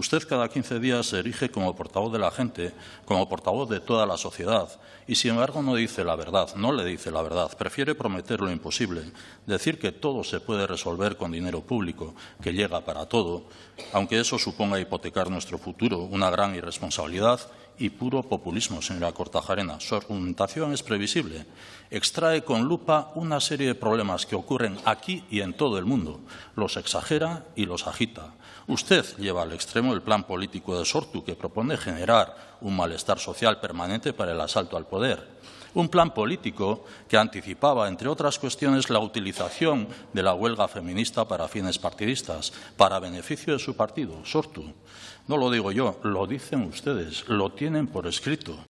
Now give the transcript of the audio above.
Usted cada 15 días se erige como portavoz de la gente, como portavoz de toda la sociedad, y sin embargo no dice la verdad, no le dice la verdad, prefiere prometer lo imposible, decir que todo se puede resolver con dinero público, que llega para todo, aunque eso suponga hipotecar nuestro futuro, una gran irresponsabilidad y puro populismo, señora Cortajarena. Su argumentación es previsible. Extrae con lupa una serie de problemas que ocurren aquí y en todo el mundo. Los exagera y los agita. Usted lleva al extremo el plan político de Sortu, que propone generar un malestar social permanente para el asalto al poder un plan político que anticipaba, entre otras cuestiones, la utilización de la huelga feminista para fines partidistas, para beneficio de su partido, Sortu. No lo digo yo, lo dicen ustedes, lo tienen por escrito